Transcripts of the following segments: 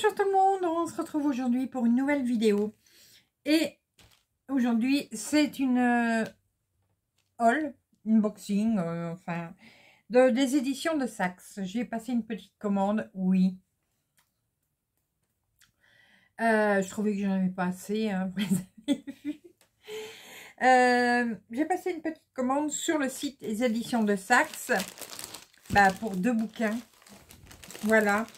Bonjour tout le monde, on se retrouve aujourd'hui pour une nouvelle vidéo. Et aujourd'hui, c'est une euh, haul, une boxing, euh, enfin, des éditions de Saxe. J'ai passé une petite commande, oui. Euh, je trouvais que j'en avais pas assez, hein, vous avez vu. J'ai passé une petite commande sur le site des éditions de Saxe bah, pour deux bouquins. Voilà.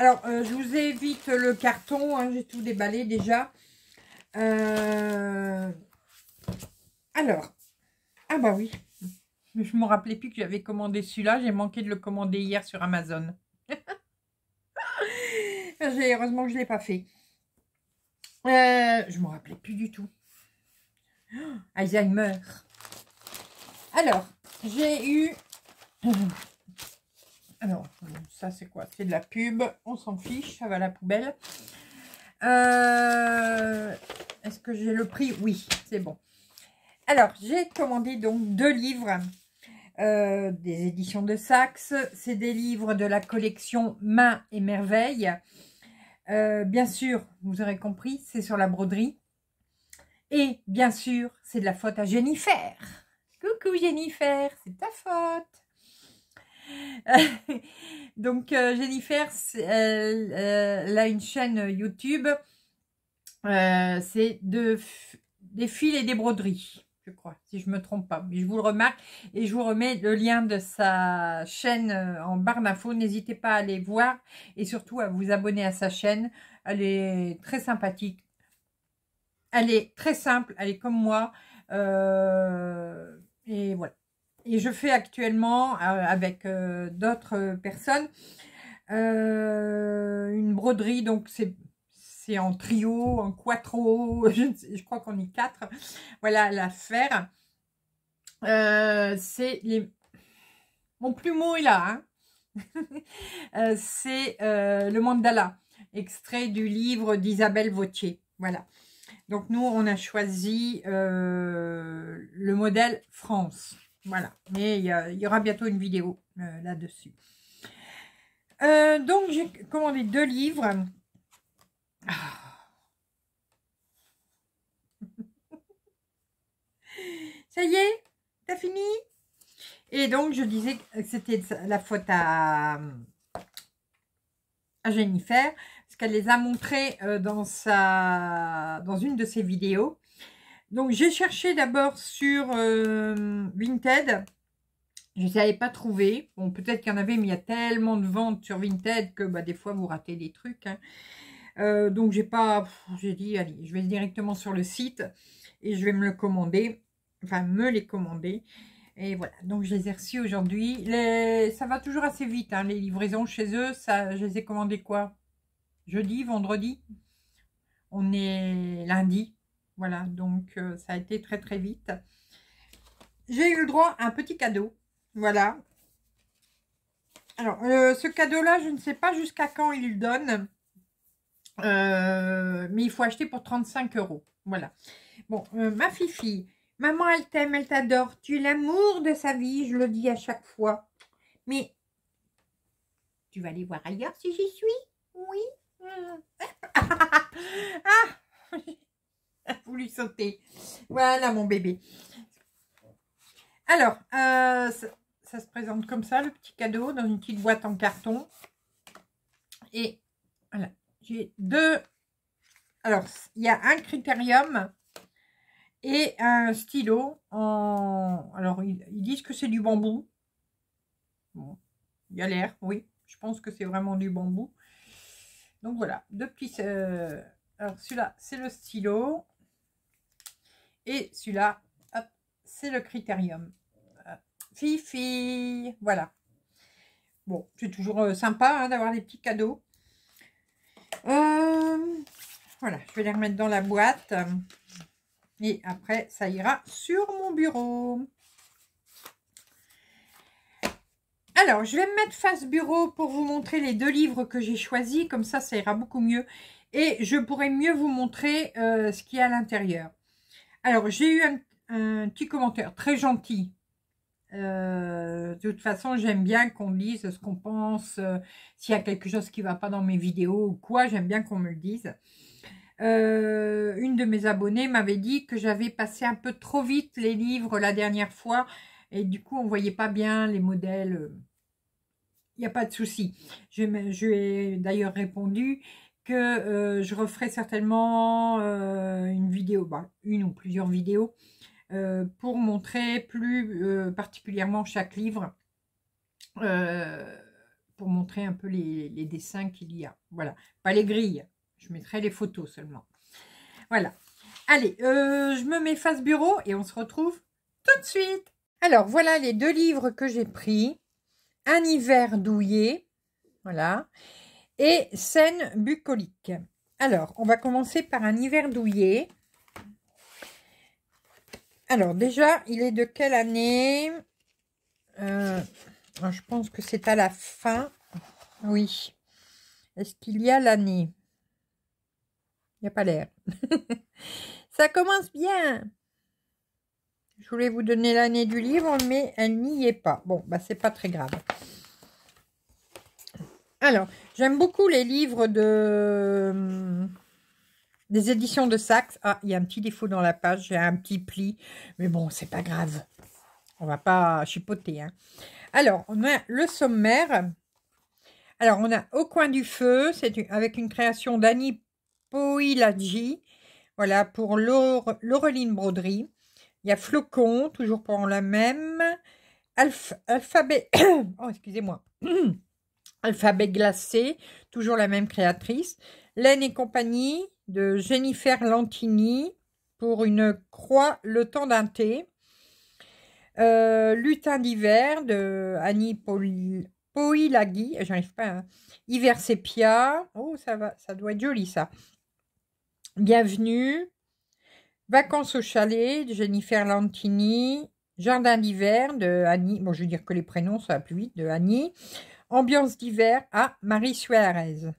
Alors, euh, je vous évite le carton. Hein, j'ai tout déballé déjà. Euh, alors. Ah bah oui. Je ne me rappelais plus que j'avais commandé celui-là. J'ai manqué de le commander hier sur Amazon. Ah, heureusement que je ne l'ai pas fait. Euh, je ne me rappelais plus du tout. Alzheimer. Alors, j'ai eu alors, ça c'est quoi C'est de la pub, on s'en fiche, ça va à la poubelle. Euh, est-ce que j'ai le prix Oui, c'est bon. Alors, j'ai commandé donc deux livres euh, des éditions de Saxe. C'est des livres de la collection Mains et Merveilles. Euh, bien sûr, vous aurez compris, c'est sur la broderie. Et bien sûr, c'est de la faute à Jennifer. Coucou Jennifer, c'est ta faute. Donc euh, Jennifer, euh, elle, a une chaîne YouTube. Euh, c'est de, des fils et des broderies, je crois, si je ne me trompe pas. Mais je vous le remarque et je vous remets le lien de sa chaîne en barre d'infos. N'hésitez pas à aller voir et surtout à vous abonner à sa chaîne. Elle est très sympathique. Elle est très simple, elle est comme moi. et voilà et je fais actuellement euh, avec euh, d'autres personnes euh, une broderie, donc c'est en trio, en quattro, je, crois qu'on est quatre. Voilà l'affaire. c'est les... Mon plumeau est là. Hein. c'est le mandala, extrait du livre d'Isabelle Vautier. Voilà. Donc nous, on a choisi le modèle France. Voilà. Mais il y, aura bientôt une vidéo euh, là-dessus. Euh, donc, j'ai commandé deux livres. Ah. Ça y est T'as fini Et donc, je disais que c'était la faute à, à Jennifer, parce qu'elle les a montrés euh, dans, dans une de ses vidéos. Donc, j'ai cherché d'abord sur euh, Vinted. Je ne avais pas trouver. Bon, peut-être qu'il y en avait, mais il y a tellement de ventes sur Vinted que bah, des fois, vous ratez des trucs. Hein. Euh, donc, j'ai pas... J'ai dit, allez, je vais directement sur le site et je vais me le commander. Enfin, me les commander. Et voilà, donc je les ai reçus aujourd'hui. Ça va toujours assez vite, hein, les livraisons chez eux. Ça, je les ai commandées quoi Jeudi, vendredi On est lundi. Voilà, donc euh, ça a été très très vite. J'ai eu le droit à un petit cadeau. Voilà. Alors, euh, ce cadeau-là, je ne sais pas jusqu'à quand il donne. Euh, mais il faut acheter pour 35 euros. Voilà. Bon, ma fifi, maman, elle t'aime, elle t'adore. Tu es l'amour de sa vie, je le dis à chaque fois. Mais tu vas aller voir ailleurs si j'y suis Oui. ah, ah. Vous lui sautez. Voilà, mon bébé. Alors, euh, ça, se présente comme ça, le petit cadeau, dans une petite boîte en carton. Et voilà, j'ai deux... Alors, il y a un critérium et un stylo en... Alors, ils, disent que c'est du bambou. il y a l'air, oui. Je pense que c'est vraiment du bambou. Donc, voilà, deux petits... Euh, alors, celui-là, c'est le stylo. Et celui-là, c'est le critérium. Fifi, euh, voilà. Bon, c'est toujours euh, sympa hein, d'avoir des petits cadeaux. Euh, voilà, je vais les remettre dans la boîte. Et après, ça ira sur mon bureau. Alors, je vais me mettre face bureau pour vous montrer les deux livres que j'ai choisis. Comme ça, ça ira beaucoup mieux. Et je pourrai mieux vous montrer ce qu'il y a à l'intérieur. Alors, j'ai eu un, petit commentaire très gentil. Euh, de toute façon, j'aime bien qu'on dise ce qu'on pense. Euh, s'il y a quelque chose qui ne va pas dans mes vidéos ou quoi, j'aime bien qu'on me le dise. Euh, une de mes abonnées m'avait dit que j'avais passé un peu trop vite les livres la dernière fois. Et du coup, on ne voyait pas bien les modèles. Il n'y a pas de souci. Je, je ai d'ailleurs répondu euh, je referai certainement euh, une vidéo, bah, une ou plusieurs vidéos, euh, pour montrer plus particulièrement chaque livre, pour montrer un peu les, les dessins qu'il y a. Voilà, pas les grilles, je mettrai les photos seulement. Voilà. Allez, je me mets face bureau et on se retrouve tout de suite. Alors, voilà les deux livres que j'ai pris. Un hiver douillet, voilà, et scène bucolique. Alors, on va commencer par un hiver douillet. Alors, déjà, il est de quelle année euh, ah, Je pense que c'est à la fin. Oui. Est-ce qu'il y a l'année Il n'y a pas l'air. Ça commence bien. Je voulais vous donner l'année du livre, mais elle n'y est pas. Bon, bah, c'est pas très grave. Alors, j'aime beaucoup les livres de hum, des éditions de Saxe. Ah, il y a un petit défaut dans la page, j'ai un petit pli, mais bon, c'est pas grave. On va pas chipoter. Hein. Alors, on a le sommaire. Alors, on a Au coin du feu, c'est avec une création d'Annie Poiladji. voilà, pour Laureline Broderie. Il y a Flocon, toujours pour la même. alphabet, oh, excusez-moi. Alphabet glacé, toujours la même créatrice. Laine et compagnie de Jennifer Lantini pour une croix le temps d'un thé. Euh, Lutin d'hiver de Annie Paul... Poilagui, j'arrive pas. Hein. Hiver sépia. Oh, ça va, ça doit être joli ça. Bienvenue. Vacances au chalet de Jennifer Lantini. Jardin d'hiver de Annie. Bon, je veux dire que les prénoms, ça va plus vite, de Annie. Ambiance d'hiver à Marie Suarez.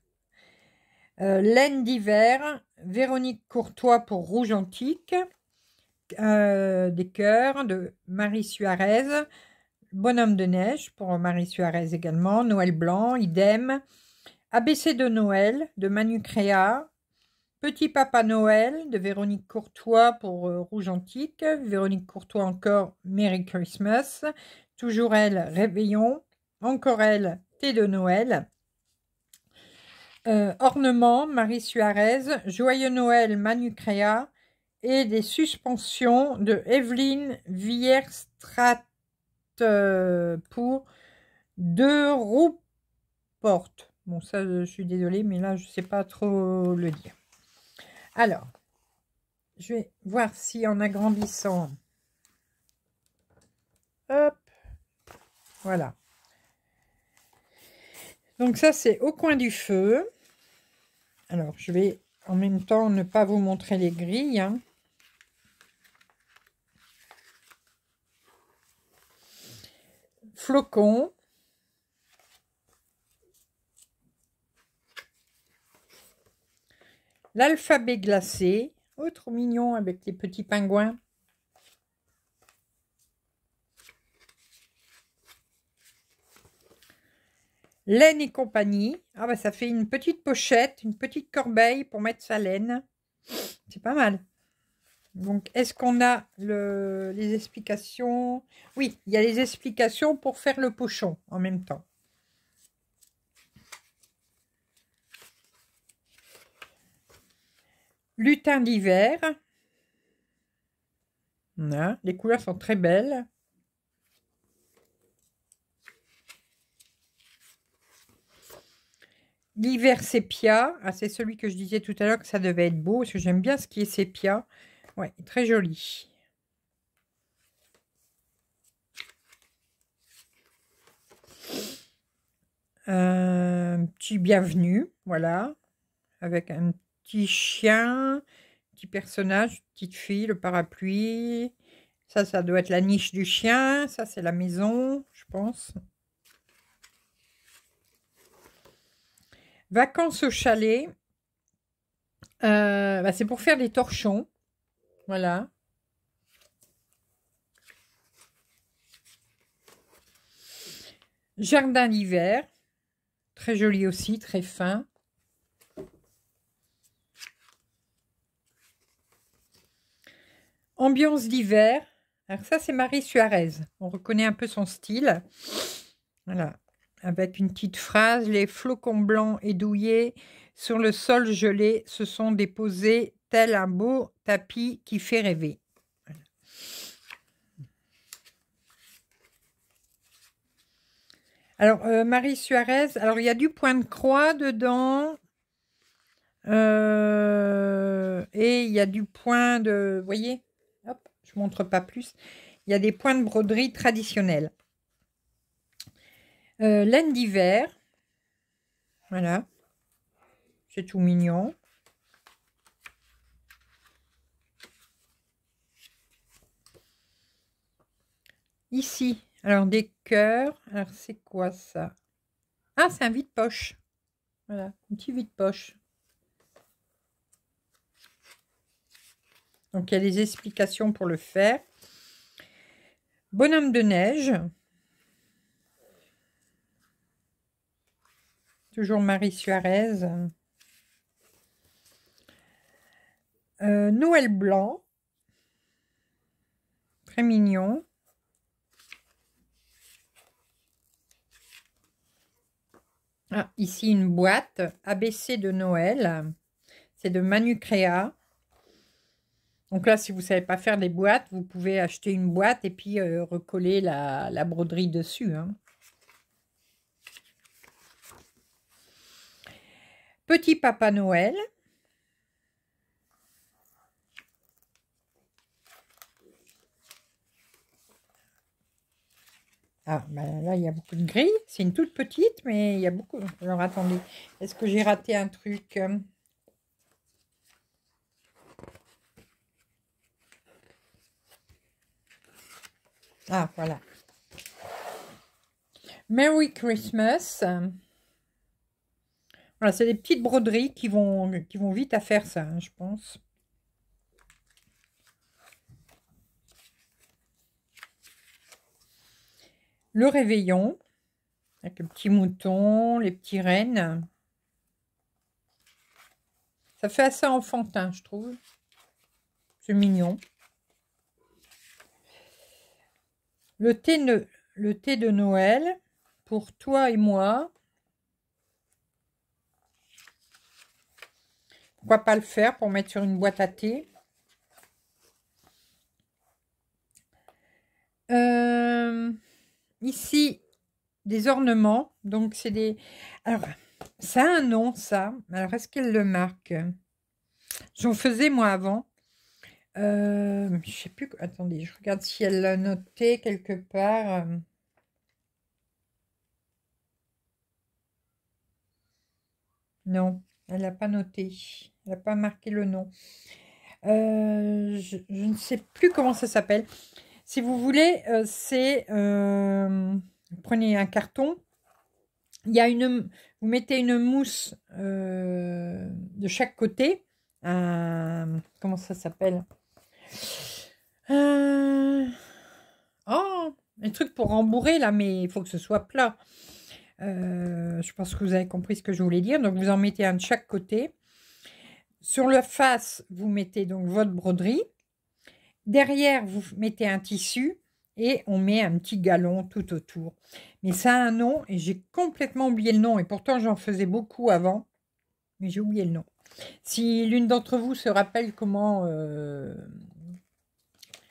Euh, laine d'hiver, Véronique Courtois pour Rouge Antique. Euh, des cœurs de Marie Suarez. Bonhomme de neige pour Marie Suarez également. Noël blanc, idem. ABC de Noël de Manu Créa. Petit Papa Noël de Véronique Courtois pour euh, Rouge Antique. Véronique Courtois encore Merry Christmas. Toujours elle, Réveillon elle thé de Noël. Euh, ornement, Marie Suarez, Joyeux Noël, Manu et des suspensions de Evelyne Vierstrat pour deux roues portes. Bon, ça, je suis désolée, mais là, je sais pas trop le dire. Alors, je vais voir si en agrandissant... Hop, voilà. Donc ça, c'est au coin du feu. Alors, je vais en même temps ne pas vous montrer les grilles. Flocons. Hein. Flocon. L'alphabet glacé. Oh, trop mignon avec les petits pingouins. Laine et compagnie. Ah bah ça fait une petite pochette, une petite corbeille pour mettre sa laine. C'est pas mal. Donc, est-ce qu'on a les explications Oui, il y a les explications pour faire le pochon en même temps. Lutin d'hiver. Les couleurs sont très belles. L'hiver sépia, ah, c'est celui que je disais tout à l'heure que ça devait être beau, parce que j'aime bien ce qui est sépia. Ouais, très joli. Un petit bienvenue, voilà, avec un petit chien, petit personnage, petite fille, le parapluie. Ça, ça doit être la niche du chien. Ça, c'est la maison, je pense. Vacances au chalet. Euh, bah, c'est pour faire des torchons. Voilà. Jardin d'hiver. Très joli aussi, très fin. Ambiance d'hiver. Alors ça, c'est Marie Suarez. On reconnaît un peu son style. Voilà avec une petite phrase Les flocons blancs et douillés sur le sol gelé se sont déposés tel un beau tapis qui fait rêver. Alors, euh, Marie Suarez, alors il y a du point de croix dedans. Euh, et il y a du point de... voyez Hop, je ne montre pas plus. Il y a des points de broderie traditionnels. Euh, laine d'hiver. Voilà. C'est tout mignon. Ici, alors des cœurs. Alors c'est quoi ça Ah, c'est un vide-poche. Voilà, un petit vide-poche. Donc il y a des explications pour le faire. Bonhomme de neige. toujours Marie Suarez. Euh, Noël Blanc, très mignon. Ah, ici une boîte ABC de Noël, c'est de Manucrea. Donc là, si vous ne savez pas faire des boîtes, vous pouvez acheter une boîte et puis euh, recoller la, la broderie dessus. Hein. Petit Papa Noël. Ah, ben là, il y a beaucoup de grilles. C'est une toute petite, mais il y a beaucoup. Alors, attendez. Est-ce que j'ai raté un truc euh? Ah, voilà. Merry Christmas. Voilà, c'est des petites broderies qui vont, vite à faire ça, hein, je pense. Le réveillon, avec le petit mouton, les petits rennes. Ça fait assez enfantin, je trouve. C'est mignon. Le thé, le thé de Noël, pour toi et moi, Pourquoi pas le faire pour mettre sur une boîte à thé euh, Ici, des ornements. Donc, c'est des... Alors, ça a un nom, ça. Alors, est-ce qu'elle le marque J'en faisais, moi, avant. Euh, je sais plus. Attendez, je regarde si elle l'a noté quelque part. Non. Elle n'a pas noté. Elle n'a pas marqué le nom. Euh, je, ne sais plus comment ça s'appelle. Si vous voulez, euh, c'est... Euh, prenez un carton. Il y a une... Vous mettez une mousse de chaque côté. comment ça s'appelle Oh Un truc pour rembourrer, là, mais il faut que ce soit plat. Euh, je pense que vous avez compris ce que je voulais dire. Donc, vous en mettez un de chaque côté. Sur le face, vous mettez donc votre broderie. Derrière, vous mettez un tissu et on met un petit galon tout autour. Mais ça a un nom et j'ai complètement oublié le nom. Et pourtant, j'en faisais beaucoup avant, mais j'ai oublié le nom. Si l'une d'entre vous se rappelle comment, euh,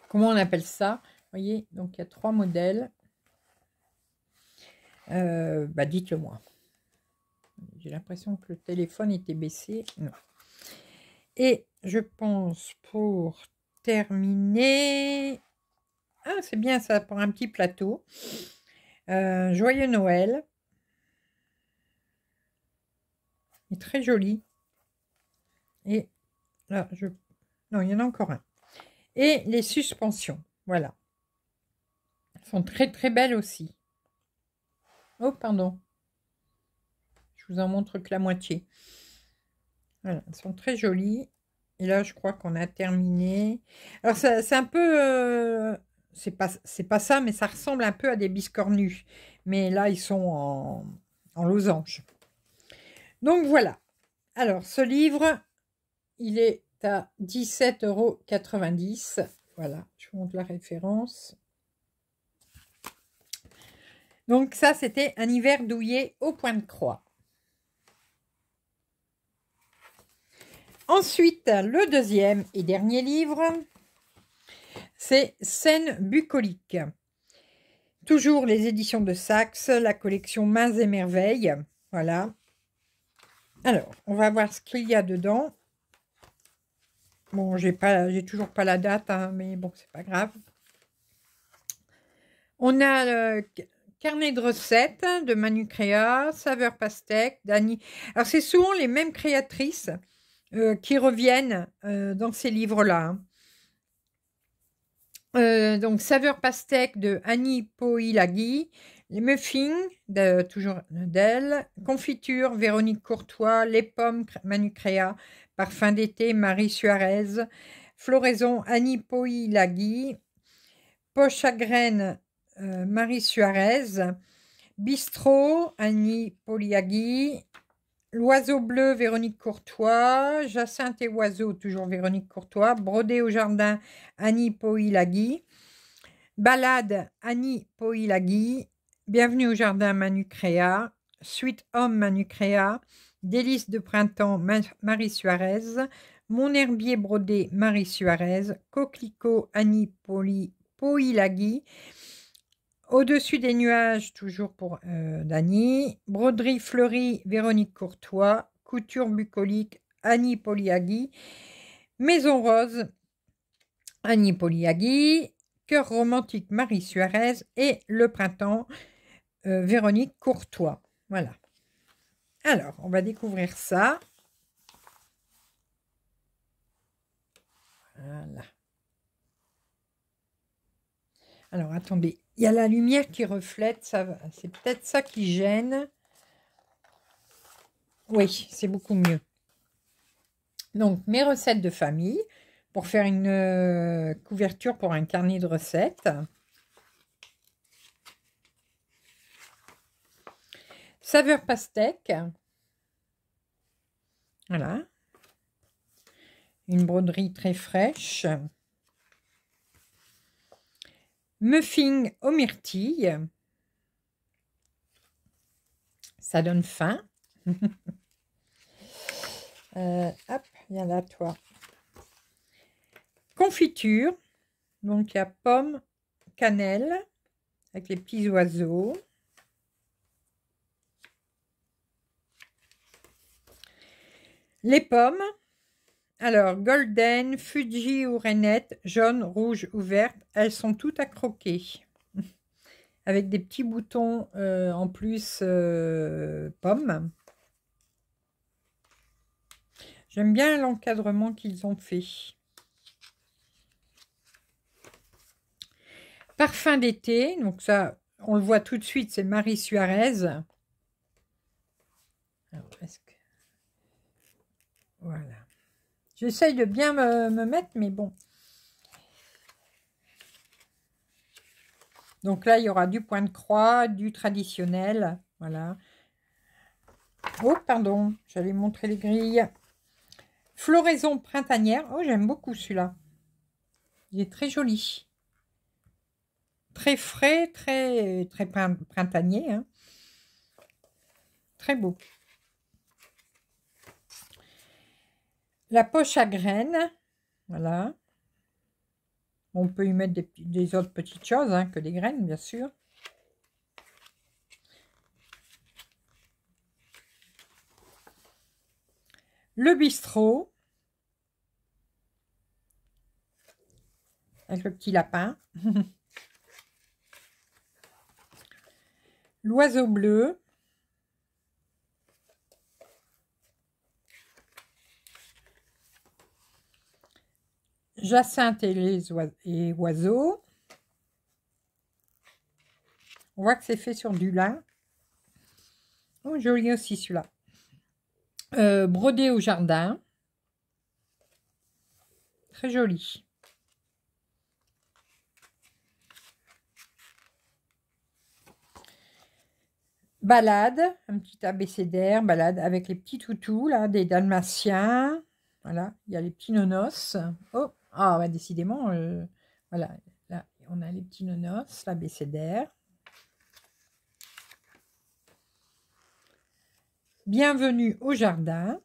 comment on appelle ça, Vous voyez, donc il y a trois modèles. Euh, bah dites-le moi. J'ai l'impression que le téléphone était baissé. Non. Et je pense pour terminer... Ah, c'est bien ça, pour un petit plateau. Euh, joyeux Noël. Il est très joli. Et là, je... Non, il y en a encore un. Et les suspensions, voilà. Elles sont très très belles aussi. Oh, pardon. Je vous en montre que la moitié. Voilà, elles sont très jolies. Et là, je crois qu'on a terminé. Alors, c'est un peu... Euh, c'est pas, pas ça, mais ça ressemble un peu à des biscornus. Mais là, ils sont en, en losange. Donc, voilà. Alors, ce livre, il est à 17,90 euros. Voilà, je vous montre la référence. Donc ça, c'était un hiver douillet au point de croix. Ensuite, le deuxième et dernier livre, c'est Scènes bucoliques. Toujours les éditions de Saxe, la collection Mains et Merveilles. Voilà. Alors, on va voir ce qu'il y a dedans. Bon, j'ai pas, j'ai toujours pas la date, hein, mais bon, c'est pas grave. On a euh, Carnet de recettes de Manu Saveur Pastèque, Dani. Alors, c'est souvent les mêmes créatrices euh, qui reviennent euh, dans ces livres-là. Hein. Euh, donc, Saveur Pastèque de Annie Poilagui, les muffins, toujours d'elle, confiture, Véronique Courtois, les pommes, Manu Créa, parfum d'été, Marie Suarez, floraison, Annie Poilagui, poche à graines, euh, Marie Suarez, Bistrot, Annie Poliagui... L'Oiseau Bleu, Véronique Courtois, Jacinthe et Oiseau, toujours Véronique Courtois, Brodé au Jardin, Annie Poilagui... Balade, Annie Poilagui... Bienvenue au Jardin Manu Suite Homme Manu Délices de printemps Marie Suarez, Mon herbier brodé Marie Suarez, Coquelicot Annie Poli, au-dessus des nuages, toujours pour euh, Dany. Broderie fleurie, Véronique Courtois. Couture bucolique, Annie Poliagui. Maison rose, Annie Poliagui. Cœur romantique, Marie Suarez. Et le printemps, euh, Véronique Courtois. Voilà. Alors, on va découvrir ça. Voilà. Alors, attendez, il y a la lumière qui reflète, c'est peut-être ça qui gêne. Oui, c'est beaucoup mieux. Donc, mes recettes de famille pour faire une euh, couverture pour un carnet de recettes. Saveur pastèque. Voilà. Une broderie très fraîche muffins aux myrtilles. Ça donne faim. Euh, hop, viens là, toi. Confiture. Donc, il y a pomme, cannelle, avec les petits oiseaux. Les pommes, alors, golden, Fuji ou rainette, jaune, rouge ou verte, elles sont toutes à croquer. Avec des petits boutons euh, en plus euh, pommes. J'aime bien l'encadrement qu'ils ont fait. Parfum d'été, donc ça, on le voit tout de suite, c'est Marie Suarez. Alors, Voilà. J'essaye de bien me, mettre, mais bon. Donc là, il y aura du point de croix, du traditionnel. Voilà. Oh, pardon, j'allais montrer les grilles. Floraison printanière. Oh, j'aime beaucoup celui-là. Il est très joli. Très frais, très, très printanier. Hein. Très beau. la poche à graines, voilà. On peut y mettre des, autres petites choses hein, que des graines, bien sûr. Le bistrot. Avec le petit lapin. L'oiseau bleu. Jacinthe et les oiseaux. On voit que c'est fait sur du lin. Oh, joli aussi celui-là. Euh, brodé au jardin. Très joli. Balade, un petit abécédaire, balade avec les petits toutous, là, des dalmatiens. Voilà, il y a les petits nonos. Oh, ah, ouais bah, décidément, euh, voilà. Là, on a les petits nonos, l'abécédaire. Bienvenue au jardin.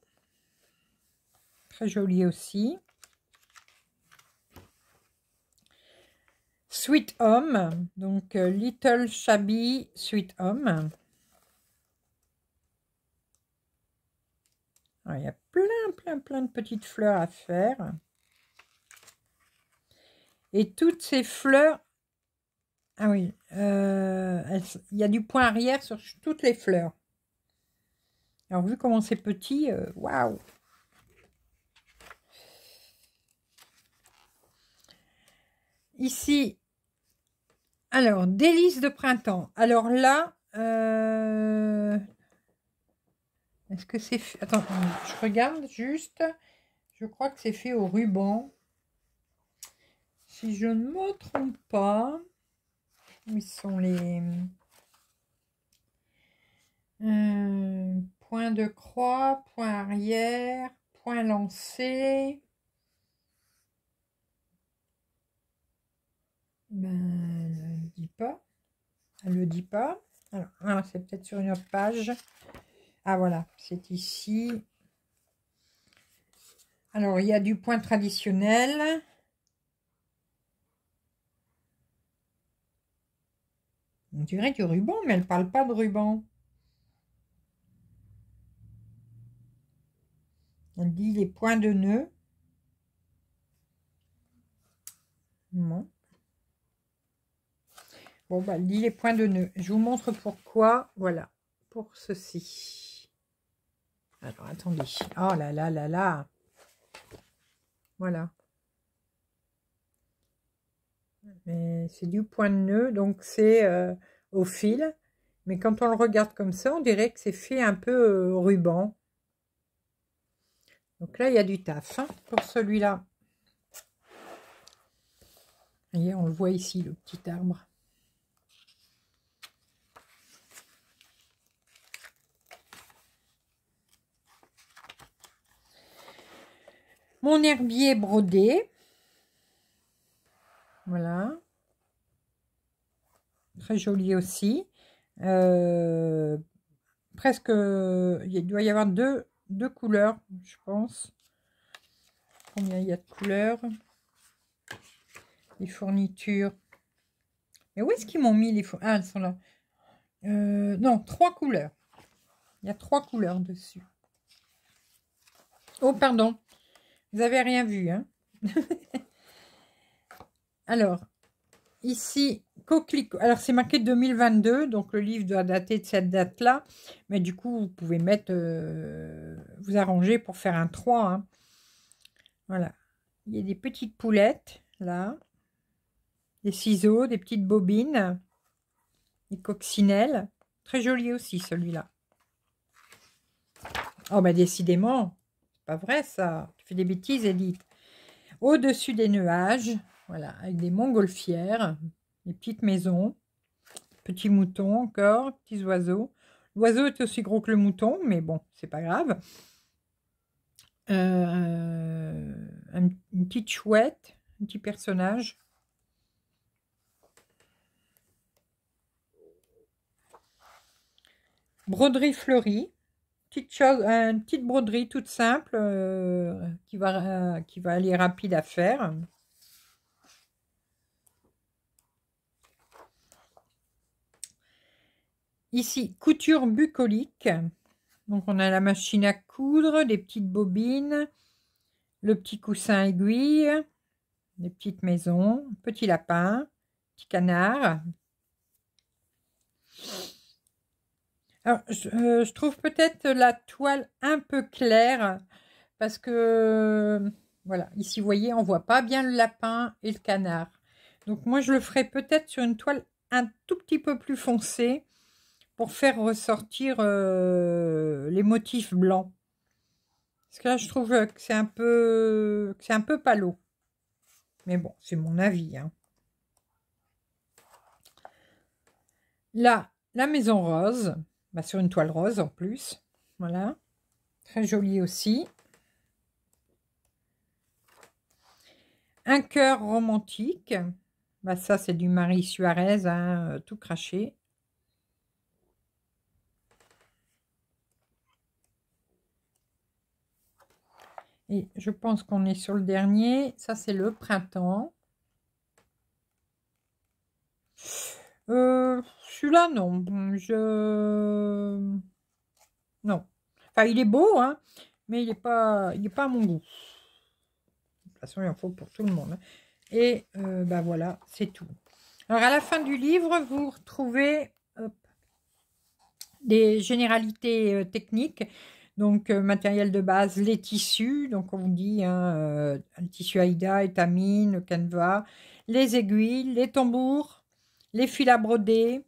Très joli aussi. Sweet Home, donc euh, Little Shabby Sweet Home. il y a plein, plein, plein de petites fleurs à faire. Et toutes ces fleurs... Ah oui, euh, il y a du point arrière sur toutes les fleurs. Alors, vu comment c'est petit, euh, waouh Ici, alors, délices de printemps. Alors là, euh, est-ce que c'est... Attends, je regarde juste. Je crois que c'est fait au ruban. Si je ne me trompe pas, où sont les euh, points de croix, point arrière, point lancé Ben, elle ne dit pas. Elle le dit pas. alors c'est peut-être sur une autre page. Ah, voilà, c'est ici. Alors, il y a du point traditionnel. On dirait du ruban, mais elle ne parle pas de ruban. Elle dit les points de nœud. Non. Bon, bah, elle dit les points de nœud. Je vous montre pourquoi. Voilà, pour ceci. Alors, attendez. Oh là là là là. Voilà. Mais c'est du point de nœud, donc c'est euh, au fil. Mais quand on le regarde comme ça, on dirait que c'est fait un peu euh, ruban. Donc là, il y a du taf hein, pour celui-là. Voyez, on le voit ici, le petit arbre. Mon herbier brodé. très joli aussi. Euh, presque, il doit y avoir deux, deux couleurs, je pense. Combien il y a de couleurs Les fournitures. Mais où est-ce qu'ils m'ont mis les fournitures Ah, elles sont là. Euh, non, trois couleurs. Il y a trois couleurs dessus. Oh, pardon. Vous avez rien vu, hein Alors, ici, coquelicot. Alors, c'est marqué 2022, donc le livre doit dater de cette date-là. Mais du coup, vous pouvez mettre, euh, vous arranger pour faire un 3. Hein. Voilà. Il y a des petites poulettes, là. Des ciseaux, des petites bobines. Des coccinelles. Très joli aussi, celui-là. Oh, ben, décidément, c'est pas vrai, ça. Tu fais des bêtises, Edith. Au-dessus des nuages, voilà, avec des montgolfières, des petites maisons, petits moutons encore, petits oiseaux. L'oiseau est aussi gros que le mouton, mais bon, c'est pas grave. Euh, une petite chouette, un petit personnage. Broderie fleurie, petite une petite broderie toute simple euh, euh, qui va aller rapide à faire. Ici, couture bucolique. Donc, on a la machine à coudre, des petites bobines, le petit coussin aiguille, des petites maisons, petit lapin, petit canard. Alors, euh, je, trouve peut-être la toile un peu claire parce que, voilà, ici, vous voyez, on voit pas bien le lapin et le canard. Donc, moi, je le ferai peut-être sur une toile un tout petit peu plus foncée pour faire ressortir euh, les motifs blancs. Parce que là, je trouve que c'est un peu, c'est un peu palo. Mais bon, c'est mon avis. Hein. Là, la maison rose, bah, sur une toile rose en plus. Voilà, très jolie aussi. Un cœur romantique. Bah ça, c'est du Marie Suarez, hein, euh, tout craché. je pense qu'on est sur le dernier. Ça, c'est le printemps. Euh, celui-là, non. Je... Non. Enfin, il est beau, hein, mais il n'est pas, il pas à mon goût. De toute façon, il en faut pour tout le monde. Et ben voilà, c'est tout. Alors, à la fin du livre, vous retrouvez des généralités euh, techniques. Donc, euh, matériel de base, les tissus, donc on vous dit hein, euh, un tissu Aïda, étamine, canevas, les aiguilles, les tambours, les fils à broder.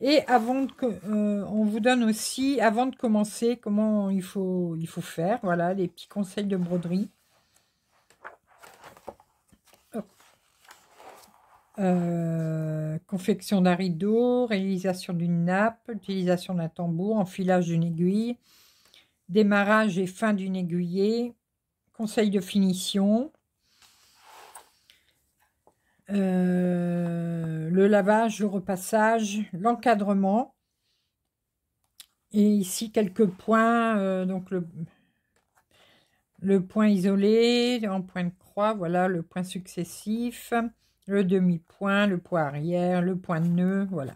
Et avant euh, on vous donne aussi, avant de commencer, comment il faut, faire, voilà, les petits conseils de broderie. confection d'un rideau, réalisation d'une nappe, utilisation d'un tambour, enfilage d'une aiguille, démarrage et fin d'une aiguillée, conseil de finition, euh, le lavage, le repassage, l'encadrement, et ici quelques points, euh, donc le, le point isolé en point de croix, voilà le point successif, le demi-point, le point arrière, le point de nœud, voilà.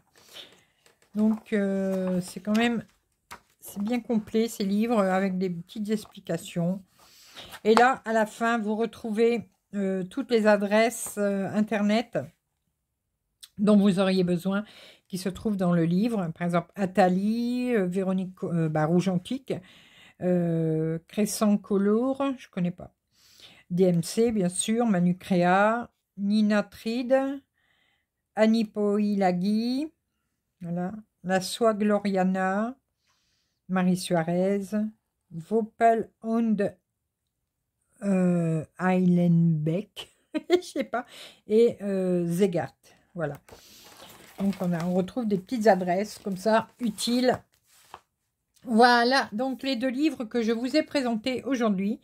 Donc euh, c'est quand même c'est bien complet ces livres euh, avec des petites explications. Et là, à la fin, vous retrouvez euh, toutes les adresses euh, internet dont vous auriez besoin qui se trouvent dans le livre. Par exemple, Athalie, Véronique bah, Rouge Antique, Crescent Color, je ne connais pas. DMC, bien sûr, Manucrea, Nina Tride, Annie La Soie Gloriana, Marie Suarez, Vopel und euh, Eilenbeck, je sais pas, et euh, Zegart. Voilà. Donc on, retrouve des petites adresses comme ça, utiles. Voilà, donc les deux livres que je vous ai présentés aujourd'hui.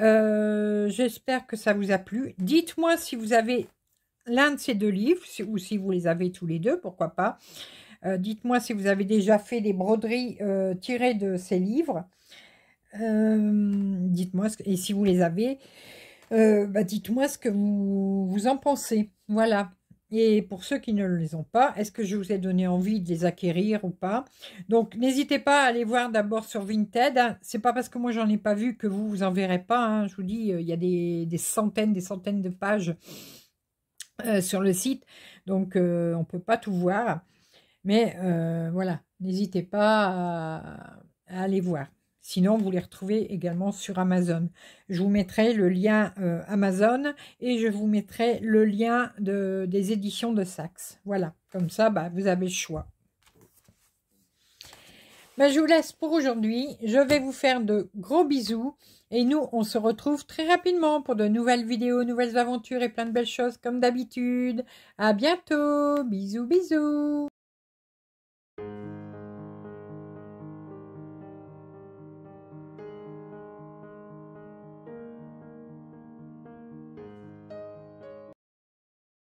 Euh, j'espère que ça vous a plu. Dites-moi si vous avez l'un de ces deux livres, ou si vous les avez tous les deux, pourquoi pas. Euh, dites-moi si vous avez déjà fait des broderies euh, tirées de ces livres. Euh, dites-moi, et si vous les avez, bah, dites-moi ce que vous, en pensez. Voilà. Et pour ceux qui ne les ont pas, est-ce que je vous ai donné envie de les acquérir ou pas Donc n'hésitez pas à aller voir d'abord sur Vinted. Ce C'est pas parce que moi j'en ai pas vu que vous vous en verrez pas. Hein. Je vous dis, il y a des, centaines, des centaines de pages sur le site, donc on on peut pas tout voir. Mais euh, voilà, n'hésitez pas à, aller voir. Sinon, vous les retrouvez également sur Amazon. Je vous mettrai le lien euh, Amazon et je vous mettrai le lien des éditions de Saxe. Voilà, comme ça, bah, vous avez le choix. Bah, je vous laisse pour aujourd'hui. Je vais vous faire de gros bisous. Et nous, on se retrouve très rapidement pour de nouvelles vidéos, nouvelles aventures et plein de belles choses comme d'habitude. À bientôt. Bisous, bisous. Música